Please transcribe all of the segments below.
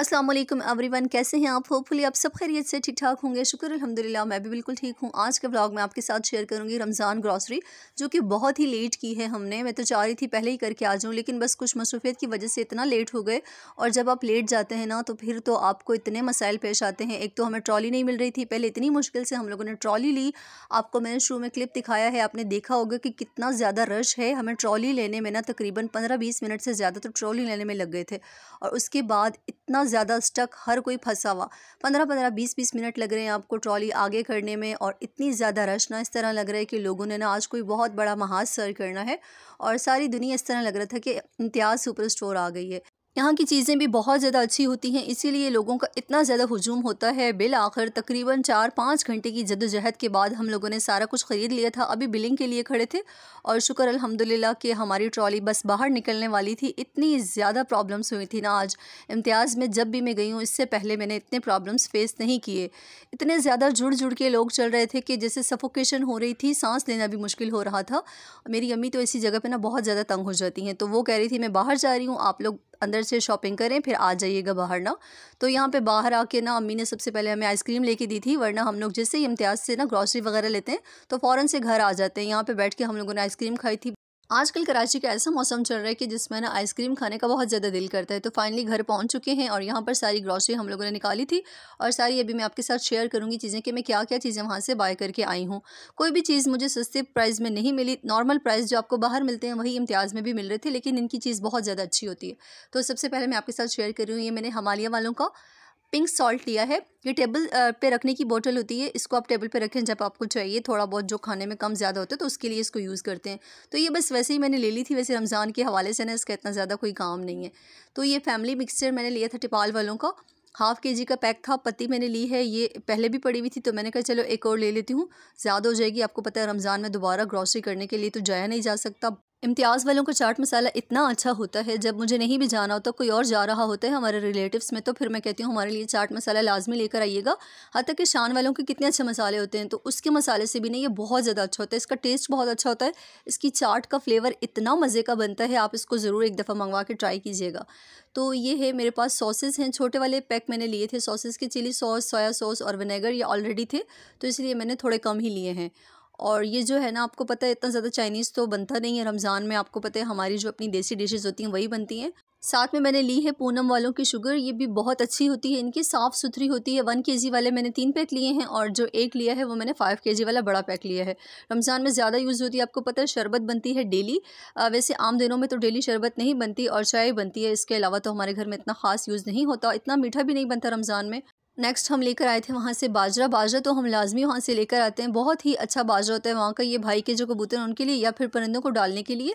अस्सलाम वालेकुम एवरीवन कैसे हैं आप होपफुली आप सब खैरियत से ठीक ठाक होंगे शुक्र अल्हम्दुलिल्लाह मैं भी बिल्कुल ठीक हूँ आज के ब्लॉग में आपके साथ शेयर करूँगी रमज़ान ग्रॉसरी जो कि बहुत ही लेट की है हमने मैं तो चाह रही थी पहले ही करके आ जाऊँ लेकिन बस कुछ मसरूफियत की वजह से इतना लेट हो गए और जब आप लेट जाते हैं ना तो फिर तो आपको इतने मसाइल पेश आते हैं एक तो हमें ट्रॉली नहीं मिल रही थी पहले इतनी मुश्किल से हम लोगों ने ट्रॉली ली आपको मैंने शुरू में क्लिप दिखाया है आपने देखा होगा कि कितना ज़्यादा रश है हमें ट्रॉली लेने में ना तकरीबन पंद्रह बीस मिनट से ज़्यादा तो ट्रॉली लेने में लग गए थे और उसके बाद इतना ज़्यादा स्टक हर कोई फंसा हुआ पंद्रह पंद्रह बीस बीस मिनट लग रहे हैं आपको ट्रॉली आगे करने में और इतनी ज़्यादा रश ना इस तरह लग रहा है कि लोगों ने ना आज कोई बहुत बड़ा महाज सर करना है और सारी दुनिया इस तरह लग रहा था कि इम्तियाज़ सुपर स्टोर आ गई है यहाँ की चीज़ें भी बहुत ज़्यादा अच्छी होती हैं इसीलिए लोगों का इतना ज़्यादा हजूम होता है बिल आखिर तकरीबन चार पाँच घंटे की जदोजहद के बाद हम लोगों ने सारा कुछ ख़रीद लिया था अभी बिलिंग के लिए खड़े थे और शुक्र अलहमदिल्ला कि हमारी ट्रॉली बस बाहर निकलने वाली थी इतनी ज़्यादा प्रॉब्लम्स हुई थी ना आज इम्तियाज़ में जब भी मैं गई हूँ इससे पहले मैंने इतने प्रॉब्लम्स फेस नहीं किए इतने ज़्यादा जुड़ जुड़ के लोग चल रहे थे कि जैसे सफोकेशन हो रही थी सांस लेना भी मुश्किल हो रहा था मेरी अम्मी तो इसी जगह पर ना बहुत ज़्यादा तंग हो जाती हैं तो वो कह रही थी मैं बाहर जा रही हूँ आप लोग अंदर से शॉपिंग करें फिर आ जाइएगा बाहर ना तो यहाँ पे बाहर आके ना अम्मी ने सबसे पहले हमें आइसक्रीम लेके दी थी वरना हम लोग जैसे ही इम्तियाज़ से ना ग्रॉसरी वगैरह लेते हैं तो फ़ौरन से घर आ जाते हैं यहाँ पे बैठ के हम लोगों ने आइसक्रीम खाई थी आजकल कराची का ऐसा मौसम चल रहा है कि जिसमें ना आइसक्रीम खाने का बहुत ज़्यादा दिल करता है तो फाइनली घर पहुंच चुके हैं और यहाँ पर सारी ग्रॉसरी हम लोगों ने निकाली थी और सारी अभी मैं आपके साथ शेयर करूँगी चीज़ें कि मैं क्या क्या चीज़ें वहाँ से बाय करके आई हूँ कोई भी चीज़ मुझे सस्ते प्राइस में नहीं मिली नॉर्मल प्राइस जो आपको बाहर मिलते हैं वही इम्तियाज़ में भी मिल रहे थे लेकिन इनकी चीज़ बहुत ज़्यादा अच्छी होती है तो सबसे पहले मैं आपके साथ शेयर कर रही हूँ ये मैंने हमालिया वालों का पिंक सॉल्ट लिया है ये टेबल पे रखने की बोतल होती है इसको आप टेबल पे रखें जब आपको चाहिए थोड़ा बहुत जो खाने में कम ज़्यादा होता है तो उसके लिए इसको यूज़ करते हैं तो ये बस वैसे ही मैंने ले ली थी वैसे रमज़ान के हवाले से ना इसका इतना ज़्यादा कोई काम नहीं है तो ये फैमिली मिक्सचर मैंने लिया था टिपाल वालों का हाफ़ के जी का पैक था पत्ती मैंने ली है ये पहले भी पड़ी हुई थी तो मैंने कहा चलो एक और ले लेती हूँ ज़्यादा हो जाएगी आपको पता है रमज़ान में दोबारा ग्रॉसरी करने के लिए तो जाया नहीं जा सकता इम्तियाज़ वालों का चाट मसाला इतना अच्छा होता है जब मुझे नहीं भी जाना होता कोई और जा रहा होता है हमारे रिलेटिव्स में तो फिर मैं कहती हूँ हमारे लिए चाट मसाला लाजमी लेकर आइएगा हती कि शान वालों के कितने अच्छे मसाले होते हैं तो उसके मसाले से भी नहीं ये बहुत ज़्यादा अच्छा होता है इसका टेस्ट बहुत अच्छा होता है इसकी चाट का फ्लेवर इतना मज़े का बनता है आप इसको ज़रूर एक दफ़ा मंगवा के ट्राई कीजिएगा तो ये है मेरे पास सॉसेज हैं छोटे वाले पैक मैंने लिए थे सॉसेज के चिली सॉस सोया सॉस और विनेगर ये ऑलरेडी थे तो इसलिए मैंने थोड़े कम ही लिए हैं और ये जो है ना आपको पता है इतना ज़्यादा चाइनीज़ तो बनता नहीं है रमज़ान में आपको पता है हमारी जो अपनी देसी डिशेज़ होती हैं वही बनती हैं साथ में मैंने ली है पूनम वालों की शुगर ये भी बहुत अच्छी होती है इनकी साफ़ सुथरी होती है वन के वाले मैंने तीन पैक लिए हैं और जो एक लिया है वो मैंने फ़ाइव के वाला बड़ा पैक लिया है रमज़ान में ज़्यादा यूज़ होती है आपको पता है शरबत बनती है डेली वैसे आम दिनों में तो डेली शरबत नहीं बनती और चाय बनती है इसके अलावा तो हमारे घर में इतना ख़ास यूज़ नहीं होता इतना मीठा भी नहीं बनता रमज़ान में नेक्स्ट हम लेकर आए थे वहाँ से बाजरा बाजरा तो हम लाजमी वहाँ से लेकर आते हैं बहुत ही अच्छा बाजरा होता है वहाँ का ये भाई के जो कबूतर हैं उनके लिए या फिर परिंदों को डालने के लिए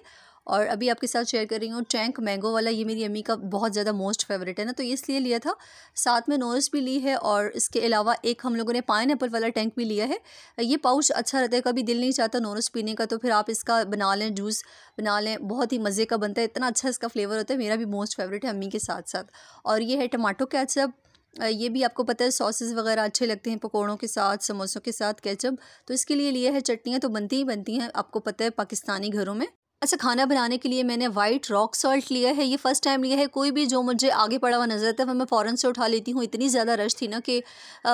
और अभी आपके साथ शेयर कर रही हूँ टैंक मैंगो वाला ये मेरी अम्मी का बहुत ज़्यादा मोस्ट फेवरेट है ना तो इसलिए लिया था साथ में नोरस भी ली है और इसके अलावा एक हम लोगों ने पाइन वाला टैंक भी लिया है ये पाउच अच्छा रहता है कभी दिल नहीं चाहता नोरस पीने का तो फिर आप इसका बना लें जूस बना लें बहुत ही मज़े का बनता है इतना अच्छा इसका फ्लेवर होता है मेरा भी मोस्ट फेवरेट है अम्मी के साथ साथ और ये है टमाटो कैचअप ये भी आपको पता है सॉसेस वगैरह अच्छे लगते हैं पकौड़ों के साथ समोसों के साथ केचप तो इसके लिए लिया है चटनियाँ तो बनती ही बनती हैं आपको पता है पाकिस्तानी घरों में अच्छा खाना बनाने के लिए मैंने वाइट रॉक सॉल्ट लिया है ये फर्स्ट टाइम लिया है कोई भी जो मुझे आगे पड़ा हुआ नज़र आता है वह मैं फ़ौरन से उठा लेती हूँ इतनी ज़्यादा रश थी ना कि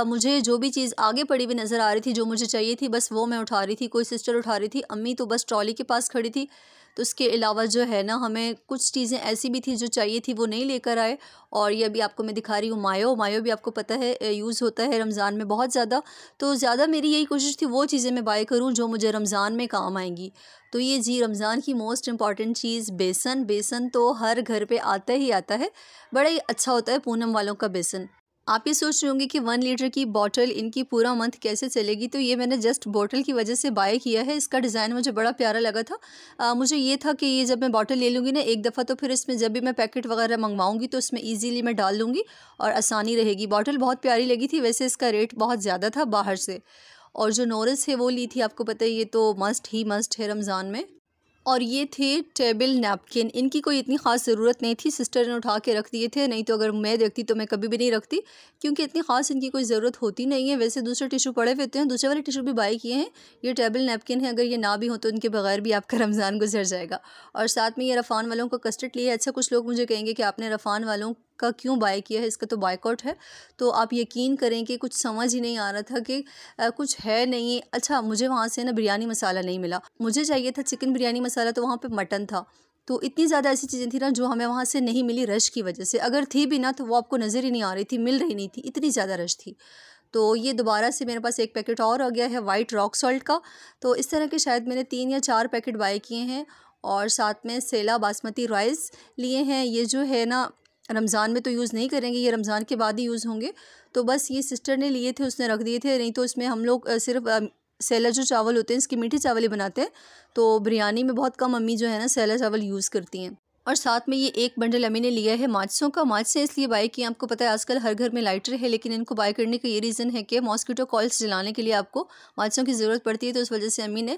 मुझे जो भी चीज़ आगे पड़ी हुई नज़र आ रही थी जो मुझे चाहिए थी बस वो मैं उठा रही थी कोई सिस्टर उठा रही थी अम्मी तो बस ट्रॉली के पास खड़ी थी तो इसके अलावा जो है ना हमें कुछ चीज़ें ऐसी भी थी जो चाहिए थी वो नहीं लेकर आए और ये अभी आपको मैं दिखा रही हूँ मायो मायो भी आपको पता है यूज़ होता है रमज़ान में बहुत ज़्यादा तो ज़्यादा मेरी यही कोशिश थी वो चीज़ें मैं बाय करूँ जो मुझे रमज़ान में काम आएंगी तो ये जी रमज़ान की मोस्ट इंपॉर्टेंट चीज़ बेसन बेसन तो हर घर पर आता ही आता है बड़ा ही अच्छा होता है पूनम वालों का बेसन आप ये सोच रहे होंगे कि वन लीटर की बॉटल इनकी पूरा मंथ कैसे चलेगी तो ये मैंने जस्ट बॉटल की वजह से बाय किया है इसका डिज़ाइन मुझे बड़ा प्यारा लगा था आ, मुझे ये था कि ये जब मैं बॉटल ले लूँगी ना एक दफ़ा तो फिर इसमें जब भी मैं पैकेट वगैरह मंगवाऊँगी तो उसमें ईजीली मैं डाल लूँगी और आसानी रहेगी बॉटल बहुत प्यारी लगी थी वैसे इसका रेट बहुत ज़्यादा था बाहर से और जो नॉरस है वो ली थी आपको पता है ये तो मस्ट ही मस्ट है रमज़ान में और ये थे टेबल नैपकिन इनकी कोई इतनी ख़ास ज़रूरत नहीं थी सिस्टर ने उठा के रख दिए थे नहीं तो अगर मैं देखती तो मैं कभी भी नहीं रखती क्योंकि इतनी ख़ास इनकी कोई ज़रूरत होती नहीं है वैसे दूसरे टिशू पड़े हुए हैं दूसरे वाले टिशू भी बाई किए हैं ये टेबल नैपकिन है अगर ये ना भी हो तो इनके बगैर भी आपका रमज़ान गुजर जाएगा और साथ में ये रफ़ान वालों का कस्टर्ड लिया अच्छा कुछ लोग मुझे कहेंगे कि आपने रफ़ान वालों का क्यों बाय किया है इसका तो बाइकआउट है तो आप यकीन करें कि कुछ समझ ही नहीं आ रहा था कि आ, कुछ है नहीं अच्छा मुझे वहाँ से ना बिरयानी मसाला नहीं मिला मुझे चाहिए था चिकन बिरयानी मसाला तो वहाँ पर मटन था तो इतनी ज़्यादा ऐसी चीज़ें थी ना जो हमें वहाँ से नहीं मिली रश की वजह से अगर थी भी ना तो वो आपको नज़र ही नहीं आ रही थी मिल रही नहीं थी इतनी ज़्यादा रश थी तो ये दोबारा से मेरे पास एक पैकेट और आ गया है वाइट रॉक सॉल्ट का तो इस तरह के शायद मैंने तीन या चार पैकेट बाय किए हैं और साथ में सेला बासमती राइस लिए हैं ये जो है ना रमज़ान में तो यूज़ नहीं करेंगे ये रमज़ान के बाद ही यूज़ होंगे तो बस ये सिस्टर ने लिए थे उसने रख दिए थे नहीं तो इसमें हम लोग सिर्फ सैला जो चावल होते हैं इसकी मीठे चावल ही बनाते हैं तो बिरयानी में बहुत कम अम्मी जो है ना सैला चावल यूज़ करती हैं और साथ में ये एक बंडल अमी ने लिया है माचिसों का माचिसें इसलिए बाय की आपको पता है आजकल हर घर में लाइटर है लेकिन इनको बाय करने का ये रीज़न है कि मॉस्किटो कॉल्स जलाने के लिए आपको माचिसों की ज़रूरत पड़ती है तो उस वजह से अमी ने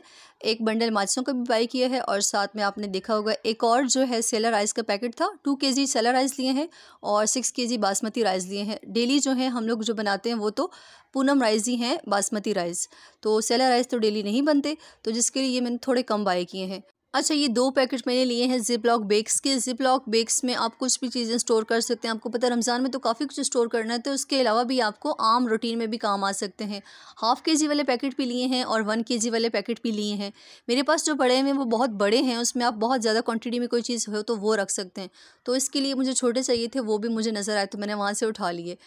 एक बंडल माचिसों का भी बाय किया है और साथ में आपने देखा होगा एक और जो है सेलर राइस का पैकेट था two K G seller rice लिए हैं और सिक्स के जी बासमती राइस लिए हैं डेली जो है हम लोग जो बनाते हैं वो तो पूनम राइस ही हैं बासमती राइस तो सेलर राइस तो डेली नहीं बनते तो जिसके लिए मैंने थोड़े कम बाय किए हैं अच्छा ये दो पैकेट मैंने लिए हैं जिप लॉक बेग्स के जिप लॉक बेग्स में आप कुछ भी चीज़ें स्टोर कर सकते हैं आपको पता है रमज़ान में तो काफ़ी कुछ स्टोर करना है तो उसके अलावा भी आपको आम रूटीन में भी काम आ सकते हैं हाफ़ के जी वाले पैकेट भी लिए हैं और वन के जी वाले पैकेट भी लिए हैं मेरे पास जो बड़े हैं वो बहुत बड़े हैं उसमें आप बहुत ज़्यादा क्वान्टिटी में कोई चीज़ हो तो वो रख सकते हैं तो इसके लिए मुझे छोटे चाहिए थे वो भी मुझे नज़र आए तो मैंने वहाँ से उठा लिए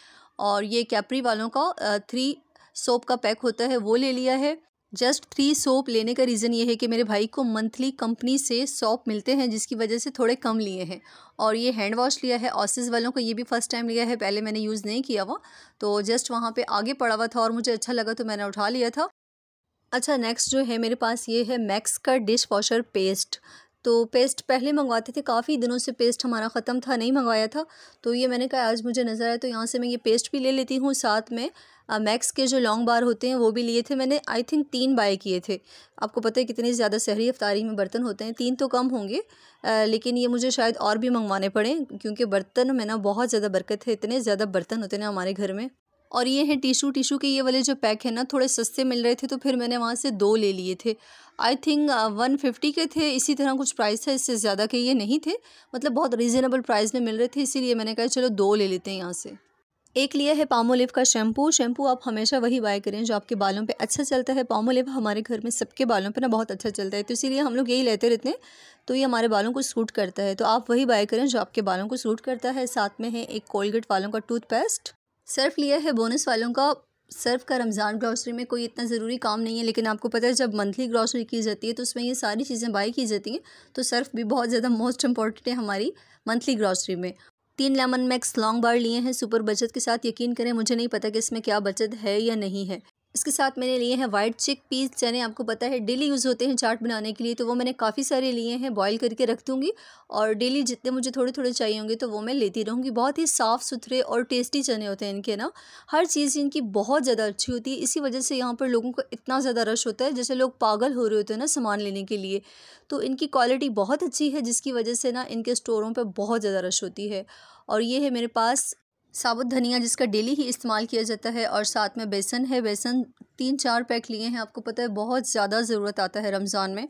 और ये कैपरी वालों का थ्री सोप का पैक होता है वो ले लिया है जस्ट थ्री सोप लेने का रीज़न ये है कि मेरे भाई को मंथली कंपनी से सोप मिलते हैं जिसकी वजह से थोड़े कम लिए हैं और ये हैंड वॉश लिया है ऑसिस वालों को ये भी फ़र्स्ट टाइम लिया है पहले मैंने यूज़ नहीं किया हुआ तो जस्ट वहाँ पर आगे पड़ा हुआ था और मुझे अच्छा लगा तो मैंने उठा लिया था अच्छा नेक्स्ट जो है मेरे पास ये है मैक्स का डिश वॉशर पेस्ट तो पेस्ट पहले मंगवाते थे काफ़ी दिनों से पेस्ट हमारा ख़त्म था नहीं मंगवाया था तो ये मैंने कहा आज मुझे नज़र आया तो यहाँ से मैं ये पेस्ट भी ले लेती हूँ साथ में मैक्स के जो लॉन्ग बार होते हैं वो भी लिए थे मैंने आई थिंक तीन बाय किए थे आपको पता है कितने ज़्यादा शहरी अफ्तारी में बर्तन होते हैं तीन तो कम होंगे आ, लेकिन ये मुझे शायद और भी मंगवाने पड़े क्योंकि बर्तन में ना बहुत ज़्यादा बरकत है इतने ज़्यादा बर्तन होते हैं हमारे घर में और ये हैं टिशू टिशू के ये वाले जो पैक है ना थोड़े सस्ते मिल रहे थे तो फिर मैंने वहाँ से दो ले लिए थे आई थिंक वन फिफ्टी के थे इसी तरह कुछ प्राइस था इससे ज़्यादा के ये नहीं थे मतलब बहुत रीज़नेबल प्राइस में मिल रहे थे इसीलिए मैंने कहा चलो दो ले लेते हैं यहाँ से एक लिया है पामोलिव का शैम्पू शैम्पू आप हमेशा वही बाय करें जो आपके बालों पे अच्छा चलता है पामोलिव हमारे घर में सबके बालों पे ना बहुत अच्छा चलता है तो इसीलिए हम लोग यही लेते रहते हैं तो ये हमारे बालों को सूट करता है तो आप वही बाय करें जो आपके बालों को सूट करता है साथ में है एक कोलगेट वालों का टूथपेस्ट सर्फ लिया है बोनस वालों का सर्फ का रमज़ान ग्रॉसरी में कोई इतना ज़रूरी काम नहीं है लेकिन आपको पता है जब मंथली ग्रॉसरी की जाती है तो उसमें ये सारी चीज़ें बाई की जाती हैं तो सर्फ भी बहुत ज़्यादा मोस्ट इंपॉर्टेंट है हमारी मंथली ग्रॉसरी में तीन लेमन मैक्स लॉन्ग बार लिए हैं सुपर बचत के साथ यकीन करें मुझे नहीं पता कि इसमें क्या बचत है या नहीं है इसके साथ मैंने लिए हैं वाइट चिक पीस चने आपको पता है डेली यूज़ होते हैं चाट बनाने के लिए तो वो मैंने काफ़ी सारे लिए हैं बॉईल करके रख दूँगी और डेली जितने मुझे थोड़े थोड़े चाहिए होंगे तो वो मैं लेती रहूँगी बहुत ही साफ़ सुथरे और टेस्टी चने होते हैं इनके ना हर चीज़ इनकी बहुत ज़्यादा अच्छी होती है इसी वजह से यहाँ पर लोगों को इतना ज़्यादा रश होता है जैसे लोग पागल हो रहे होते हैं ना सामान लेने के लिए तो इनकी क्वालिटी बहुत अच्छी है जिसकी वजह से ना इनके स्टोरों पर बहुत ज़्यादा रश होती है और ये है मेरे पास साबुत धनिया जिसका डेली ही इस्तेमाल किया जाता है और साथ में बेसन है बेसन तीन चार पैक लिए हैं आपको पता है बहुत ज़्यादा ज़रूरत आता है रमज़ान में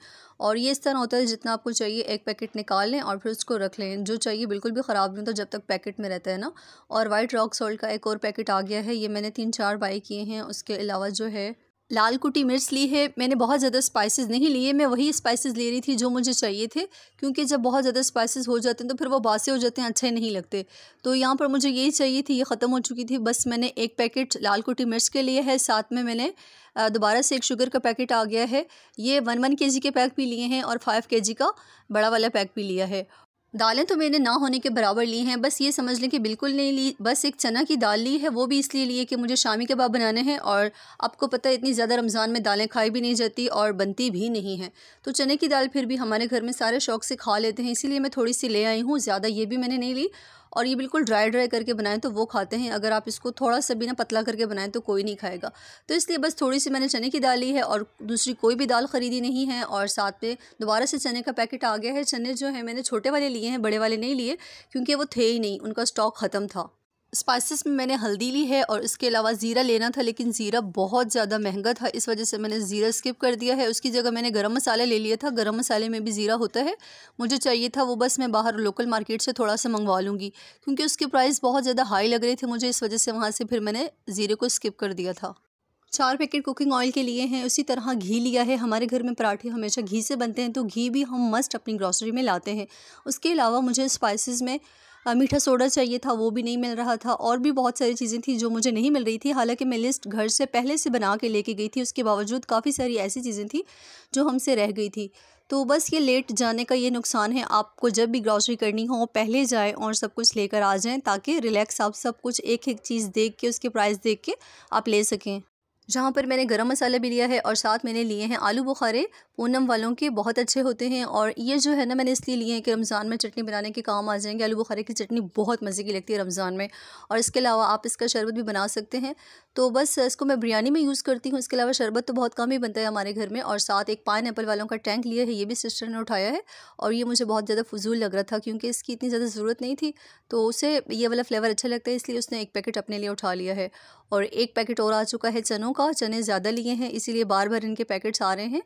और ये इस तरह होता है जितना आपको चाहिए एक पैकेट निकाल लें और फिर उसको रख लें जो चाहिए बिल्कुल भी ख़राब नहीं तो जब तक पैकेट में रहता है ना और वाइट रॉक सॉल्ट का एक और पैकेट आ गया है ये मैंने तीन चार बाई किए हैं उसके अलावा जो है लाल कुटी मिर्च ली है मैंने बहुत ज़्यादा स्पाइसेस नहीं लिए मैं वही स्पाइसेस ले रही थी जो मुझे चाहिए थे क्योंकि जब बहुत ज़्यादा स्पाइसेस हो जाते हैं तो फिर वो बासे हो जाते हैं अच्छे नहीं लगते तो यहाँ पर मुझे यही चाहिए थी ये ख़त्म हो चुकी थी बस मैंने एक पैकेट लाल कुटी मिर्च के लिए है साथ में मैंने दोबारा से एक शुगर का पैकेट आ गया है ये वन वन के जी के पैक भी लिए हैं और फाइव के जी का बड़ा वाला पैक भी लिया है दालें तो मैंने ना होने के बराबर ली हैं बस ये समझ लें कि बिल्कुल नहीं ली बस एक चना की दाल ली है वो भी इसलिए ली है कि मुझे शामी कबाब बनाने हैं और आपको पता है इतनी ज़्यादा रमज़ान में दालें खाई भी नहीं जाती और बनती भी नहीं हैं तो चने की दाल फिर भी हमारे घर में सारे शौक़ से खा लेते हैं इसीलिए मैं थोड़ी सी ले आई हूँ ज़्यादा ये भी मैंने नहीं ली और ये बिल्कुल ड्राई ड्राई करके बनाएं तो वो खाते हैं अगर आप इसको थोड़ा सा भी ना पतला करके बनाएं तो कोई नहीं खाएगा तो इसलिए बस थोड़ी सी मैंने चने की दाल ली है और दूसरी कोई भी दाल ख़रीदी नहीं है और साथ में दोबारा से चने का पैकेट आ गया है चने जो है मैंने छोटे वाले लिए हैं बड़े वाले नहीं लिए क्योंकि वो थे ही नहीं उनका स्टॉक ख़त्म था स्पाइसेस में मैंने हल्दी ली है और इसके अलावा ज़ीरा लेना था लेकिन ज़ीरा बहुत ज़्यादा महंगा था इस वजह से मैंने ज़ीरा स्किप कर दिया है उसकी जगह मैंने गरम मसाला ले लिया था गरम मसाले में भी ज़ीरा होता है मुझे चाहिए था वो बस मैं बाहर लोकल मार्केट से थोड़ा सा मंगवा लूँगी क्योंकि उसके प्राइस बहुत ज़्यादा हाई लग रहे थे मुझे इस वजह से वहाँ से फिर मैंने ज़ीरे को स्किप कर दिया था चार पैकेट कुकिंग ऑयल के लिए हैं उसी तरह घी लिया है हमारे घर में पराठे हमेशा घी से बनते हैं तो घी भी हम मस्ट अपनी ग्रॉसरी में लाते हैं उसके अलावा मुझे स्पाइसेस में मीठा सोडा चाहिए था वो भी नहीं मिल रहा था और भी बहुत सारी चीज़ें थी जो मुझे नहीं मिल रही थी हालाँकि मैं लिस्ट घर से पहले से बना के लेके गई थी उसके बावजूद काफ़ी सारी ऐसी चीज़ें थी जो हमसे रह गई थी तो बस ये लेट जाने का ये नुकसान है आपको जब भी ग्रॉसरी करनी हो पहले जाएँ और सब कुछ लेकर आ जाएँ ताकि रिलैक्स आप सब कुछ एक एक चीज़ देख के उसके प्राइस देख के आप ले सकें जहाँ पर मैंने गरम मसाला भी लिया है और साथ मैंने लिए हैं आलू बुखारे पूनम वालों के बहुत अच्छे होते हैं और ये जो है ना मैंने इसलिए लिए हैं कि रमज़ान में चटनी बनाने के काम आ जाएंगे आलू बुखारे की चटनी बहुत मज़े की लगती है रमज़ान में और इसके अलावा आप इसका शरबत भी बना सकते हैं तो बस इसको मैं बिरयानी में यूज़ करती हूँ इसके अलावा शरबत तो बहुत कम ही बनता है हमारे घर में और साथ एक पाइन एप्पल वालों का टैंक लिया है ये भी सिस्टर ने उठाया है और ये मुझे बहुत ज़्यादा फजूल लग रहा था क्योंकि इसकी इतनी ज़्यादा ज़रूरत नहीं थी तो उसे ये वाला फ्लेवर अच्छा लगता है इसलिए उसने एक पैकेट अपने लिए उठा लिया है और एक पैकेट और आ चुका है चनों का चने ज़्यादा लिए हैं इसीलिए बार बार इनके पैकेट्स आ रहे हैं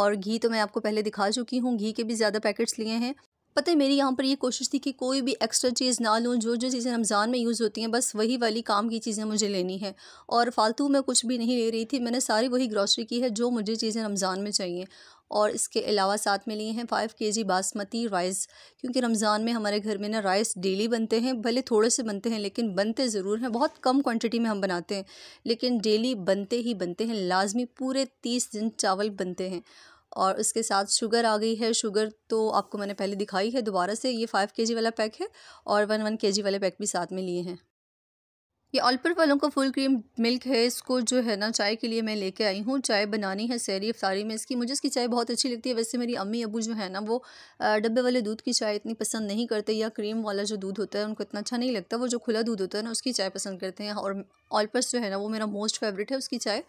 और घी तो मैं आपको पहले दिखा चुकी हूँ घी के भी ज़्यादा पैकेट्स लिए हैं पता है मेरी यहाँ पर ये कोशिश थी कि कोई भी एक्स्ट्रा चीज़ ना लूँ जो जो चीज़ें रमज़ान में यूज़ होती हैं बस वही वाली काम की चीज़ें मुझे लेनी है और फालतू मैं कुछ भी नहीं ले रही थी मैंने सारी वही ग्रॉसरी की है जो मुझे चीज़ें रमज़ान में चाहिए और इसके अलावा साथ में लिए हैं फाइव के जी बासमती राइस क्योंकि रमज़ान में हमारे घर में ना राइस डेली बनते हैं भले थोड़े से बनते हैं लेकिन बनते ज़रूर हैं बहुत कम क्वांटिटी में हम बनाते हैं लेकिन डेली बनते ही बनते हैं लाजमी पूरे तीस दिन चावल बनते हैं और उसके साथ शुगर आ गई है शुगर तो आपको मैंने पहले दिखाई है दोबारा से ये फ़ाइव के जी वाला पैक है और वन वन के जी वाले पैक भी साथ में लिए हैं ये ऑलपर वालों का फुल क्रीम मिल्क है इसको जो है ना चाय के लिए मैं लेके आई हूँ चाय बनानी है सैरी अफ्तारी में इसकी मुझे इसकी चाय बहुत अच्छी लगती है वैसे मेरी अम्मी अबू जो है ना वो डब्बे वाले दूध की चाय इतनी पसंद नहीं करते या क्रीम वाला जो दूध होता है उनको इतना अच्छा नहीं लगता वो जो खुला दूध होता है ना उसकी चाय पसंद करते हैं और ऑलपर्स जो है ना वो मेरा मोस्ट फेवरेट है उसकी चाय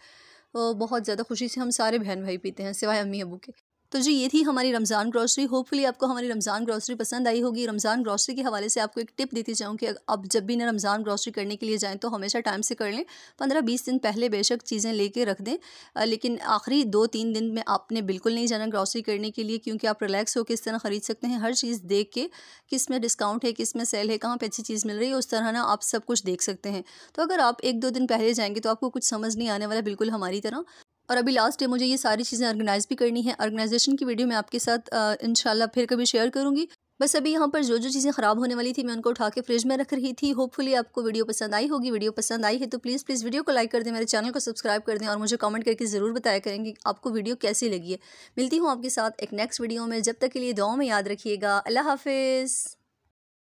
बहुत ज़्यादा खुशी से हम सारे बहन भाई पीते हैं सिवाय अम्मी अबू के तो जी ये थी हमारी रमज़ान ग्रॉसरी होपफुली आपको हमारी रमज़ान ग्रॉसरी पसंद आई होगी रमज़ान ग्रॉसरी के हवाले से आपको एक टिप देती जाऊँ कि अब जब भी ना रमज़ान ग्रॉसरी करने के लिए जाएँ तो हमेशा टाइम से कर लें पंद्रह बीस दिन पहले बेशक चीज़ें लेके रख दें लेकिन आखिरी दो तीन दिन में आपने बिल्कुल नहीं जाना ग्रॉसरी करने के लिए क्योंकि आप रिलैक्स होकर इस तरह ख़रीद सकते हैं हर चीज़ देख के किस में डिस्काउंट है किस में सेल है कहाँ पर अच्छी चीज़ मिल रही है उस तरह ना आप सब कुछ देख सकते हैं तो अगर आप एक दो दिन पहले जाएँगे तो आपको कुछ समझ नहीं आने वाला बिल्कुल हमारी तरह और अभी लास्ट डे मुझे ये सारी चीज़ें ऑर्गेनाइज भी करनी है ऑर्गेनाइजेशन की वीडियो मैं आपके साथ इन फिर कभी शेयर करूँगी बस अभी यहाँ पर जो जो चीज़ें ख़राब होने वाली थी मैं उनको उठा के फ्रिज में रख रही थी होपफुली आपको वीडियो पसंद आई होगी वीडियो पसंद आई है तो प्लीज़ प्लीज़ वीडियो को लाइक कर दें मेरे चैनल को सब्सक्राइब कर दें और मुझे कमेंट करके ज़रूर बताया करेंगे आपको वीडियो कैसी लगी है मिलती हूँ आपके साथ एक नेक्स्ट वीडियो में जब तक के लिए दुआ में याद रखिएगा अल्लाह हाफिज़